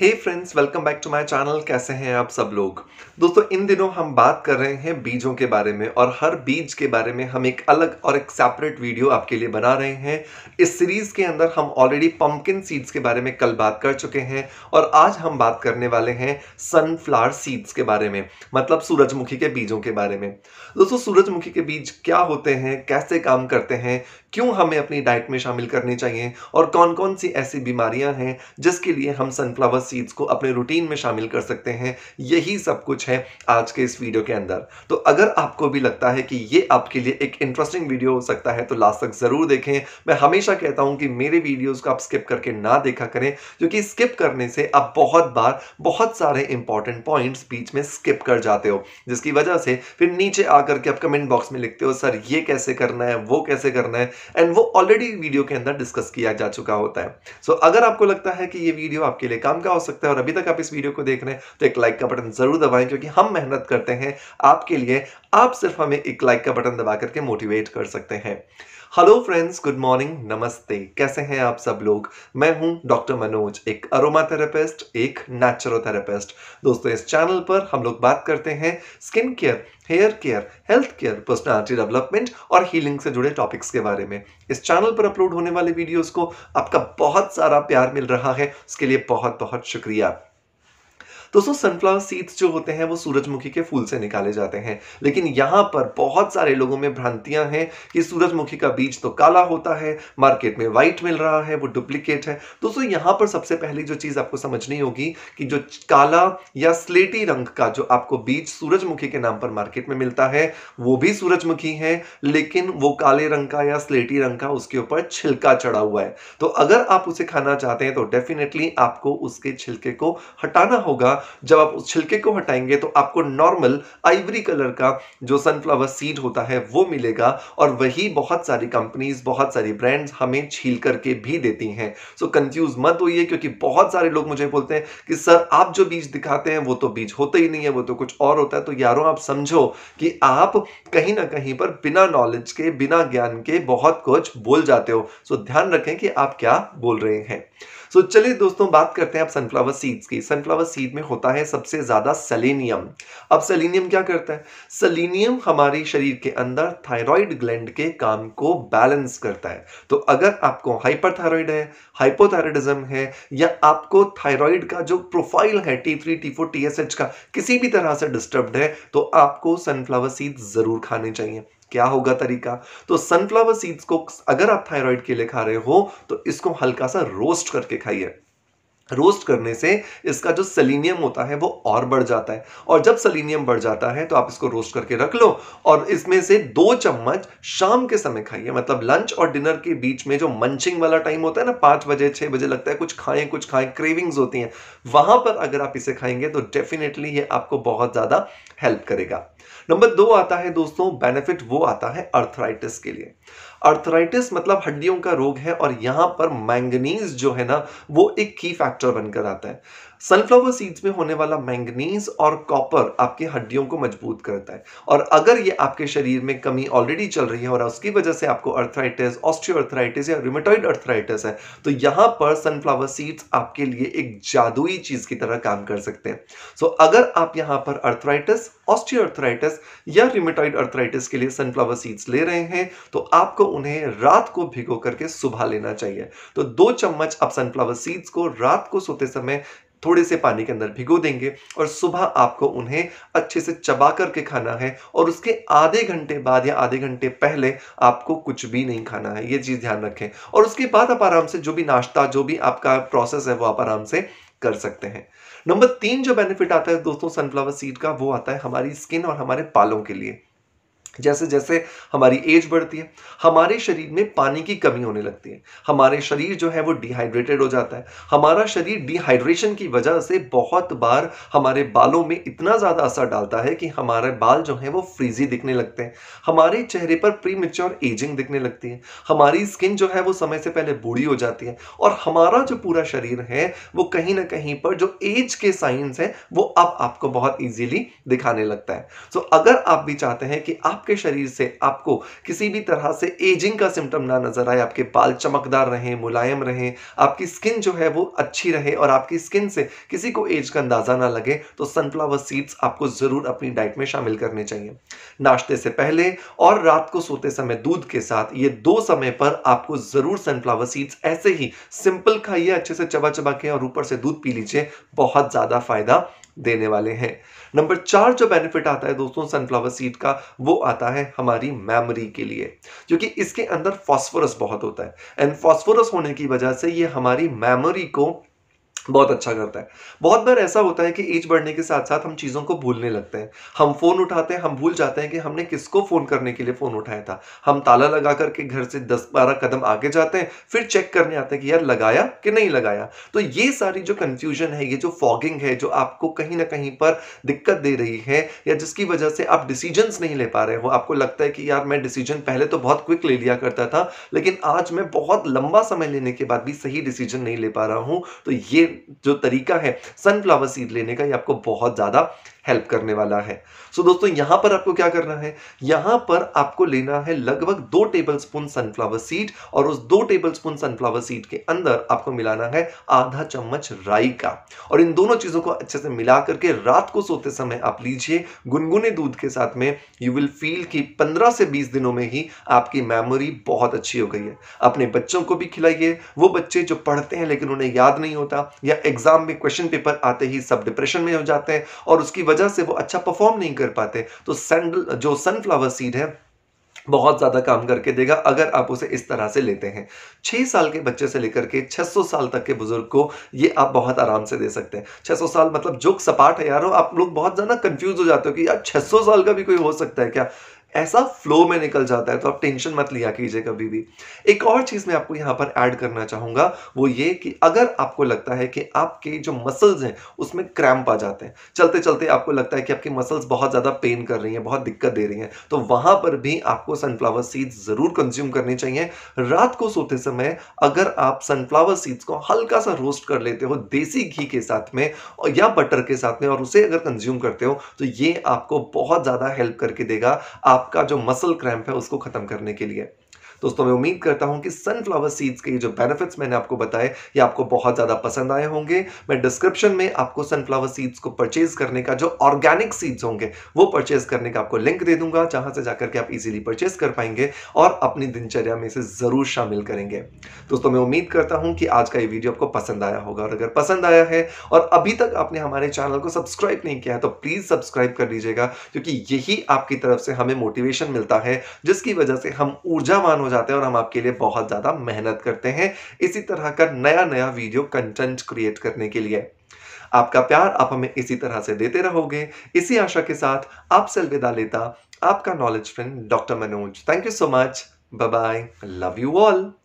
hey friends welcome back to my channel कैसे हैं आप सब लोग दोस्तों इन दिनों हम बात कर रहे हैं बीजों के बारे में और हर बीज के बारे में हम एक अलग और एक सेपरेट वीडियो आपके लिए बना रहे हैं इस सीरीज के अंदर हम ऑलरेडी पंपकिन सीड्स के बारे में कल बात कर चुके हैं और आज हम बात करने वाले हैं सनफ्लावर सीड्स के बारे में मतलब सूरजमुखी के बीजों के बारे में दोस्तों सूरजमुखी के बीज क्या होते हैं कैसे काम करते हैं क्यों हमें अपनी डाइट में शामिल करनी चाहिए और कौन कौन सी ऐसी बीमारियां हैं जिसके लिए हम सनफ्लावर सीड्स को अपने रूटीन में शामिल कर सकते हैं यही सब कुछ है आज के इस वीडियो के अंदर तो अगर आपको भी लगता है कि ये आपके लिए एक इंटरेस्टिंग वीडियो हो सकता है तो लास्ट तक ज़रूर देखें मैं हमेशा कहता हूं कि मेरे वीडियोज़ को आप स्किप करके ना देखा करें क्योंकि स्किप करने से आप बहुत बार बहुत सारे इंपॉर्टेंट पॉइंट बीच में स्किप कर जाते हो जिसकी वजह से फिर नीचे आकर के आप कमेंट बॉक्स में लिखते हो सर ये कैसे करना है वो कैसे करना है एंड वो ऑलरेडी वीडियो के अंदर डिस्कस किया जा चुका होता है सो so, अगर आपको लगता है कि ये वीडियो आपके लिए काम का हो हो सकता है और अभी तक आप इस वीडियो को देख रहे हैं तो एक लाइक का बटन जरूर दबाएं क्योंकि हम मेहनत करते हैं आपके लिए आप सिर्फ हमें एक लाइक का बटन दबा करके मोटिवेट कर सकते हैं हेलो फ्रेंड्स गुड मॉर्निंग नमस्ते कैसे हैं आप सब लोग मैं हूं डॉक्टर मनोज एक अरोमा थेरेपिस्ट एक नेचुरोथेरेपिस्ट दोस्तों इस चैनल पर हम लोग बात करते हैं skin care hair care health care personality development और हीलिंग से जुड़े टॉपिक्स के बारे में इस चैनल पर अपलोड होने वाले वीडियोज को आपका बहुत सारा प्यार मिल रहा है उसके लिए बहुत बहुत शुक्रिया दोस्तों सनफ्लावर सीड्स जो होते हैं वो सूरजमुखी के फूल से निकाले जाते हैं लेकिन यहाँ पर बहुत सारे लोगों में भ्रांतियां हैं कि सूरजमुखी का बीज तो काला होता है मार्केट में व्हाइट मिल रहा है वो डुप्लीकेट है दोस्तों यहाँ पर सबसे पहली जो चीज़ आपको समझनी होगी कि जो काला या स्लेटी रंग का जो आपको बीज सूरजमुखी के नाम पर मार्केट में मिलता है वो भी सूरजमुखी है लेकिन वो काले रंग का या स्लेटी रंग का उसके ऊपर छिलका चढ़ा हुआ है तो अगर आप उसे खाना चाहते हैं तो डेफिनेटली आपको उसके छिलके को हटाना होगा जब आप उस छिलके को हटाएंगे तो आपको नॉर्मल आइवरी कलर का जो सनफ्लावर सीड होता है वो मिलेगा और वही बहुत सारी कंपनीज बहुत सारी ब्रांड्स हमें छील करके भी देती हैं सो कंफ्यूज मत होइए क्योंकि बहुत सारे लोग मुझे बोलते हैं कि सर आप जो बीज दिखाते हैं वो तो बीज होते ही नहीं है वो तो कुछ और होता है तो यारों आप समझो कि आप कहीं ना कहीं पर बिना नॉलेज के बिना ज्ञान के बहुत कुछ बोल जाते हो सो ध्यान रखें कि आप क्या बोल रहे हैं सो so, चलिए दोस्तों बात करते हैं आप सनफ्लावर सीड्स की सनफ्लावर सीड में होता है सबसे ज़्यादा सेलेनियम अब सेलेनियम क्या करता है सेलेनियम हमारे शरीर के अंदर थायराइड ग्लैंड के काम को बैलेंस करता है तो अगर आपको हाइपरथायराइड है हाइपोथायरॉयडिज्म है या आपको थायराइड का जो प्रोफाइल है T three T four T S H का किसी भी तरह से डिस्टर्ब्ड है तो आपको सनफ्लावर सीड ज़रूर खाने चाहिए क्या होगा तरीका तो सनफ्लावर सीड्स को अगर आप थायराइड के लिए खा रहे हो तो इसको हल्का सा रोस्ट करके खाइए रोस्ट करने से इसका जो सेलिनियम होता है वो और बढ़ जाता है और जब सेलिनियम बढ़ जाता है तो आप इसको रोस्ट करके रख लो और इसमें से दो चम्मच शाम के समय खाइए मतलब लंच और डिनर के बीच में जो मंचिंग वाला टाइम होता है ना पाँच बजे छः बजे लगता है कुछ खाएं कुछ खाएं क्रेविंग्स होती हैं वहाँ पर अगर आप इसे खाएंगे तो डेफिनेटली ये आपको बहुत ज़्यादा हेल्प करेगा नंबर दो आता है दोस्तों बेनिफिट वो आता है अर्थराइटिस के लिए अर्थराइटिस मतलब हड्डियों का रोग है और यहां पर मैंगनीज जो है ना वो एक की फैक्टर बनकर आता है सनफ्लावर सीड्स में होने वाला मैंगनीज और कॉपर आपके हड्डियों को मजबूत करता है और अगर ये आपके शरीर में कमी ऑलरेडी चल रही है और उसकी वजह से आपको अर्थराइटिस ऑस्ट्रियोअर्थराइटिस या रिमेटॉइड अर्थराइटिस है तो यहाँ पर सनफ्लावर सीड्स आपके लिए एक जादुई चीज़ की तरह काम कर सकते हैं सो so, अगर आप यहाँ पर अर्थराइटिस ऑस्ट्रियोअर्थराइटिस या रिमेटॉइड अर्थराइटिस के लिए सनफ्लावर सीड्स ले रहे हैं तो आपको उन्हें रात को भिगो करके सुबह लेना चाहिए तो दो चम्मच आप सनफ्लावर सीड्स को रात को सोते समय थोड़े से पानी के अंदर भिगो देंगे और सुबह आपको उन्हें अच्छे से चबा करके खाना है और उसके आधे घंटे बाद या आधे घंटे पहले आपको कुछ भी नहीं खाना है ये चीज़ ध्यान रखें और उसके बाद आप आराम से जो भी नाश्ता जो भी आपका प्रोसेस है वो आप आराम से कर सकते हैं नंबर तीन जो बेनिफिट आता है दोस्तों सनफ्लावर सीड का वो आता है हमारी स्किन और हमारे पालों के लिए जैसे जैसे हमारी एज बढ़ती है हमारे शरीर में पानी की कमी होने लगती है हमारे शरीर जो है वो डिहाइड्रेटेड हो जाता है हमारा शरीर डिहाइड्रेशन की वजह से बहुत बार हमारे बालों में इतना ज़्यादा असर डालता है कि हमारे बाल जो हैं वो फ्रीजी दिखने लगते हैं हमारे चेहरे पर प्री मेच्योर एजिंग दिखने लगती है हमारी स्किन जो है वो समय से पहले बूढ़ी हो जाती है और हमारा जो पूरा शरीर है वो कहीं ना कहीं पर जो एज के साइंस हैं वो अब आपको बहुत ईजीली दिखाने लगता है सो अगर आप भी चाहते हैं कि आप आपके शरीर से आपको किसी भी तरह से एजिंग का सिम्टम ना नजर आए आपके बाल चमकदार रहें मुलायम रहें आपकी स्किन जो है वो अच्छी रहे और आपकी स्किन से किसी को एज का अंदाजा ना लगे तो सनफ्लावर सीड्स आपको ज़रूर अपनी डाइट में शामिल करने चाहिए नाश्ते से पहले और रात को सोते समय दूध के साथ ये दो समय पर आपको ज़रूर सनफ्लावर सीड्स ऐसे ही सिंपल खाइए अच्छे से चबा चबा के और ऊपर से दूध पी लीजिए बहुत ज़्यादा फायदा देने वाले हैं नंबर चार जो बेनिफिट आता है दोस्तों सनफ्लावर सीड का वो आता है हमारी मेमोरी के लिए क्योंकि इसके अंदर फॉस्फोरस बहुत होता है एंड फॉस्फोरस होने की वजह से ये हमारी मेमोरी को बहुत अच्छा करता है बहुत बार ऐसा होता है कि एज बढ़ने के साथ साथ हम चीज़ों को भूलने लगते हैं हम फ़ोन उठाते हैं हम भूल जाते हैं कि हमने किसको फ़ोन करने के लिए फ़ोन उठाया था हम ताला लगा करके घर से 10-12 कदम आगे जाते हैं फिर चेक करने आते हैं कि यार लगाया कि नहीं लगाया तो ये सारी जो कन्फ्यूजन है ये जो फॉगिंग है जो आपको कहीं ना कहीं पर दिक्कत दे रही है या जिसकी वजह से आप डिसीजंस नहीं ले पा रहे हो आपको लगता है कि यार मैं डिसीजन पहले तो बहुत क्विक ले लिया करता था लेकिन आज मैं बहुत लंबा समय लेने के बाद भी सही डिसीजन नहीं ले पा रहा हूँ तो ये जो तरीका है सनफ्लावर सीड लेने का ये आपको बहुत ज़्यादा हेल्प करने वाला है सो so दोस्तों यहां पर आपको क्या करना है यहां पर आपको लेना है लगभग दो टेबल स्पून सनफ्लावर सीड और उस दो टेबल स्पून सनफ्लावर सीड के अंदर आपको मिलाना है आधा चम्मच राई का और इन दोनों चीज़ों को अच्छे से मिला करके रात को सोते समय आप लीजिए गुनगुने दूध के साथ में यू विल फील कि पंद्रह से बीस दिनों में ही आपकी मेमोरी बहुत अच्छी हो गई है अपने बच्चों को भी खिलाइए वो बच्चे जो पढ़ते हैं लेकिन उन्हें याद नहीं होता या एग्जाम में क्वेश्चन पेपर आते ही सब डिप्रेशन में हो जाते हैं और उसकी वजह से वो अच्छा परफॉर्म नहीं कर पाते तो सैंडल जो सनफ्लावर सीड है बहुत ज़्यादा काम करके देगा अगर आप उसे इस तरह से लेते हैं छः साल के बच्चे से लेकर के 600 साल तक के बुजुर्ग को ये आप बहुत आराम से दे सकते हैं 600 साल मतलब जो सपाट है यार आप लोग बहुत ज़्यादा कंफ्यूज हो जाते हो कि यार 600 साल का भी कोई हो सकता है क्या ऐसा फ्लो में निकल जाता है तो आप टेंशन मत लिया कीजिए कभी भी एक और चीज़ मैं आपको यहां पर ऐड करना चाहूंगा वो ये कि अगर आपको लगता है कि आपके जो मसल्स हैं उसमें क्रैम्प आ जाते हैं चलते चलते आपको लगता है कि आपकी मसल्स बहुत ज़्यादा पेन कर रही हैं बहुत दिक्कत दे रही हैं तो वहां पर भी आपको सनफ्लावर सीड्स ज़रूर कंज्यूम करनी चाहिए रात को सोते समय अगर आप सनफ्लावर सीड्स को हल्का सा रोस्ट कर लेते हो देसी घी के साथ में या बटर के साथ में और उसे अगर कंज्यूम करते हो तो ये आपको बहुत ज़्यादा हेल्प करके देगा आप आपका जो मसल क्रैम्प है उसको ख़त्म करने के लिए दोस्तों मैं उम्मीद करता हूं कि सनफ्लावर सीड्स के ये जो बेनिफिट्स मैंने आपको बताए ये आपको बहुत ज़्यादा पसंद आए होंगे मैं डिस्क्रिप्शन में आपको सनफ्लावर सीड्स को परचेज करने का जो ऑर्गेनिक सीड्स होंगे वो परचेज करने का आपको लिंक दे दूंगा जहां से जाकर के आप इजिली परचेज कर पाएंगे और अपनी दिनचर्या में इसे ज़रूर शामिल करेंगे दोस्तों मैं उम्मीद करता हूं कि आज का ये वीडियो आपको पसंद आया होगा और अगर पसंद आया है और अभी तक आपने हमारे चैनल को सब्सक्राइब नहीं किया है तो प्लीज़ सब्सक्राइब कर लीजिएगा क्योंकि यही आपकी तरफ से हमें मोटिवेशन मिलता है जिसकी वजह से हम ऊर्जावान हो जाते हैं और हम आपके लिए बहुत ज़्यादा मेहनत करते हैं इसी तरह का नया नया वीडियो कंटेंट क्रिएट करने के लिए आपका प्यार आप हमें इसी तरह से देते रहोगे इसी आशा के साथ आपसे अलविदा लेता आपका knowledge friend doctor Manoj thank you so much bye bye love you all